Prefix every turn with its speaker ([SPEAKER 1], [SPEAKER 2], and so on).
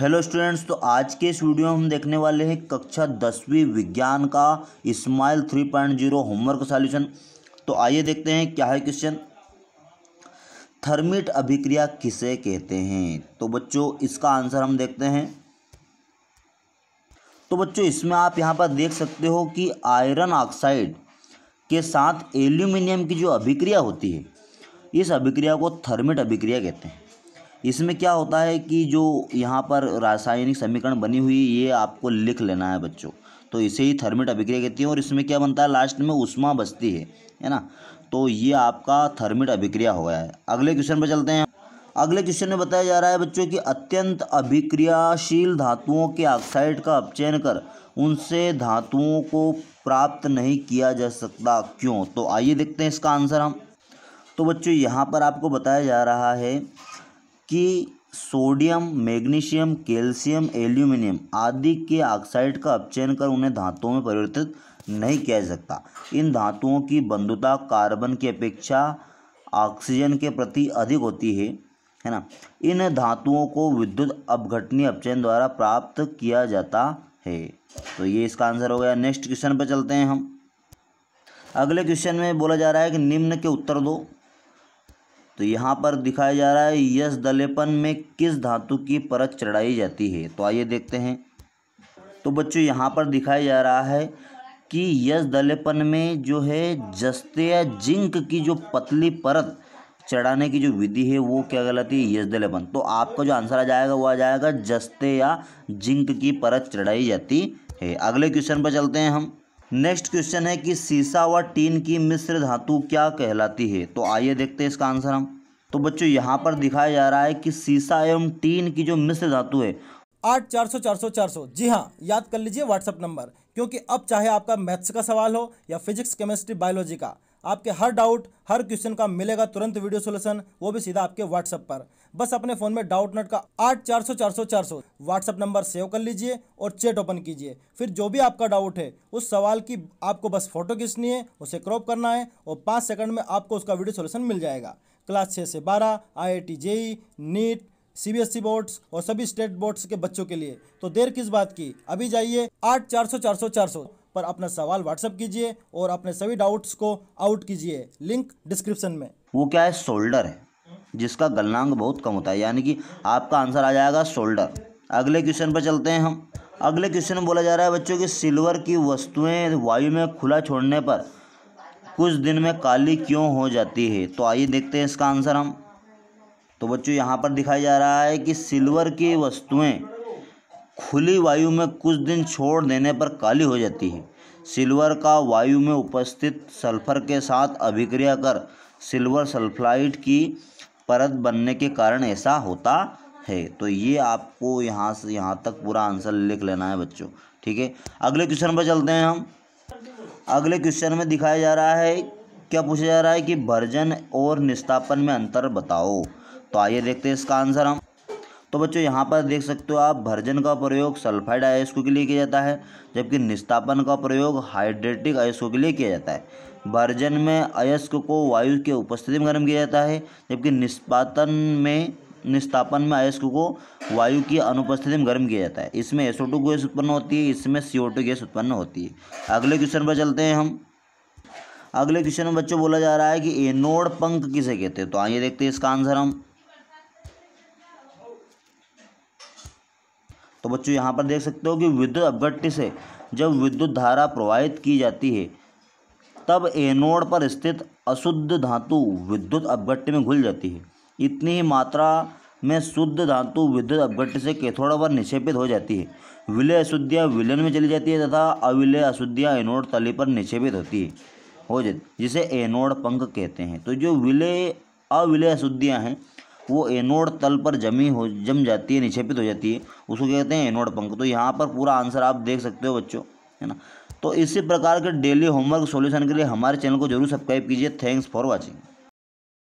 [SPEAKER 1] hello students तो आज के इस वीडियो में हम देखने वाले हैं कक्षा दसवीं विज्ञान का smile three point zero homework solution तो आइए देखते हैं क्या है क्वेश्चन थर्मिट अभिक्रिया किसे कहते हैं तो बच्चों इसका आंसर हम देखते हैं तो बच्चों इसमें आप यहाँ पर देख सकते हो कि आयरन ऑक्साइड के साथ एल्यूमिनियम की जो अभिक्रिया होती है इस अभिक्रिया को थर्मिट अभिक्रिया कहते हैं इसमें क्या होता है कि जो यहाँ पर रासायनिक समीकरण बनी हुई ये आपको लिख लेना है बच्चों तो इसे ही थर्मिट अभिक्रिया कहती है और इसमें क्या बनता है लास्ट में उष्मा बचती है है ना तो ये आपका थर्मिट अभिक्रिया हो गया है अगले क्वेश्चन पर चलते हैं अगले क्वेश्चन में बताया जा रहा है बच्चों कि अत्यंत अभिक्रियाशील धातुओं के ऑक्साइड का अपचयन कर उनसे धातुओं को प्राप्त नहीं किया जा सकता क्यों तो आइए देखते हैं इसका आंसर हम तो बच्चों यहाँ पर आपको बताया जा रहा है कि सोडियम मैग्नीशियम कैल्शियम एल्यूमिनियम आदि के ऑक्साइड का अपचयन कर उन्हें धातुओं में परिवर्तित नहीं किया जा सकता इन धातुओं की बंधुता कार्बन की अपेक्षा ऑक्सीजन के प्रति अधिक होती है है ना इन धातुओं को विद्युत अपघटनीय अपचयन द्वारा प्राप्त किया जाता है तो ये इसका आंसर हो गया नेक्स्ट क्वेश्चन पर चलते हैं हम अगले क्वेश्चन में बोला जा रहा है कि निम्न के उत्तर दो तो यहाँ पर दिखाया जा रहा है यश दलेपन में किस धातु की परत चढ़ाई जाती है तो आइए देखते हैं तो बच्चों यहाँ पर दिखाया जा रहा है कि यश दलेपन में जो है जस्ते या जिंक की जो पतली परत चढ़ाने की जो विधि है वो क्या कहलाती है यश दलेपन तो आपका जो आंसर आ जाएगा वो आ जाएगा जस्ते या जिंक की परत चढ़ाई जाती है अगले क्वेश्चन पर चलते हैं हम नेक्स्ट क्वेश्चन है कि सीसा व टीन की मिश्र धातु क्या कहलाती है तो आइए देखते हैं इसका आंसर हम तो बच्चों यहाँ पर दिखाया जा रहा है कि सीसा एवं टीन की जो मिश्र धातु है
[SPEAKER 2] आठ चार सौ चार सौ चार सौ जी हाँ याद कर लीजिए व्हाट्सअप नंबर क्योंकि अब चाहे आपका मैथ्स का सवाल हो या फिजिक्स केमिस्ट्री बायोलॉजी का आपके हर डाउट हर क्वेश्चन का मिलेगा तुरंत वीडियो सोल्यूशन वो भी सीधा आपके व्हाट्सएप पर बस अपने फ़ोन में डाउट नट का आठ चार सौ चार सौ चार सौ व्हाट्सअप नंबर सेव कर लीजिए और चैट ओपन कीजिए फिर जो भी आपका डाउट है उस सवाल की आपको बस फोटो खींचनी है उसे क्रॉप करना है और पाँच सेकंड में आपको उसका वीडियो सोल्यूशन मिल जाएगा क्लास छः से बारह I I T JEE NEET C B S E boards और सभी स्टेट बोर्ड्स के बच्चों के लिए तो देर किस बात की अभी जाइए आठ चार सौ चार सौ चार सौ पर अपना सवाल व्हाट्सअप कीजिए और अपने सभी डाउट्स को आउट कीजिए लिंक डिस्क्रिप्शन में
[SPEAKER 1] वो क्या है शोल्डर है जिसका गलनांक बहुत कम होता है यानी कि आपका आंसर आ जाएगा शोल्डर अगले क्वेश्चन पर चलते हैं हम अगले क्वेश्चन में बोला जा रहा है बच्चों कि सिल्वर की वस्तुएं वायु में खुला छोड़ने पर कुछ दिन में काली क्यों हो जाती है तो आइए देखते हैं इसका आंसर हम तो बच्चों यहाँ पर दिखाया जा रहा है कि सिल्वर की वस्तुएं खुली वायु में कुछ दिन छोड़ देने पर काली हो जाती है सिल्वर का वायु में उपस्थित सल्फर के साथ अभिक्रिया कर सिल्वर सल्फाइड की परत बनने के कारण ऐसा होता है तो ये आपको यहाँ से यहाँ तक पूरा आंसर लिख लेना है बच्चों ठीक है अगले क्वेश्चन पर चलते हैं हम अगले क्वेश्चन में दिखाया जा रहा है क्या पूछा जा रहा है कि भर्जन और निस्तापन में अंतर बताओ तो आइए देखते हैं इसका आंसर हम तो बच्चों यहाँ पर देख सकते हो आप भर्जन का प्रयोग सल्फाइड आयस्को के लिए किया जाता है जबकि निस्तापन का प्रयोग हाइड्रेटिक आयस्को के लिए किया जाता है भर्जन में अयस्क को वायु के उपस्थिति में गर्म किया जाता है जबकि निष्पातन में निस्तापन में अयस्क को वायु की अनुपस्थिति में गर्म किया जाता है इसमें एसो टू गैस उत्पन्न होती है इसमें सी टू गैस उत्पन्न होती है अगले क्वेश्चन पर चलते हैं हम अगले क्वेश्चन में बच्चों बोला जा रहा है कि एनोड पंख किसे कहते हैं तो आइए देखते हैं इसका आंसर हम तो बच्चों यहाँ पर देख सकते हो कि विद्युत अपघट्य से जब विद्युत धारा प्रवाहित की जाती है तब एनोड पर स्थित अशुद्ध धातु विद्युत अपघट्य में घुल जाती है इतनी ही मात्रा में शुद्ध धातु विद्युत अपघट्य से कैथोड पर निक्षेपित हो जाती है विलय अशुद्धियाँ विलन में चली जाती है तथा अविलय अशुद्धियाँ एनोड तली पर निक्षेपित होती है हो जाती जिसे एनोड पंख कहते हैं तो जो विलय अविलय अशुद्धियाँ हैं वो एनोड तल पर जमी हो जम जाती है निक्षेपित हो जाती है उसको क्या कहते हैं एनोड पंख तो यहाँ पर पूरा आंसर आप देख सकते हो बच्चों है ना तो इसी प्रकार के डेली होमवर्क सॉल्यूशन के लिए हमारे चैनल को जरूर सब्सक्राइब कीजिए थैंक्स फॉर वॉचिंग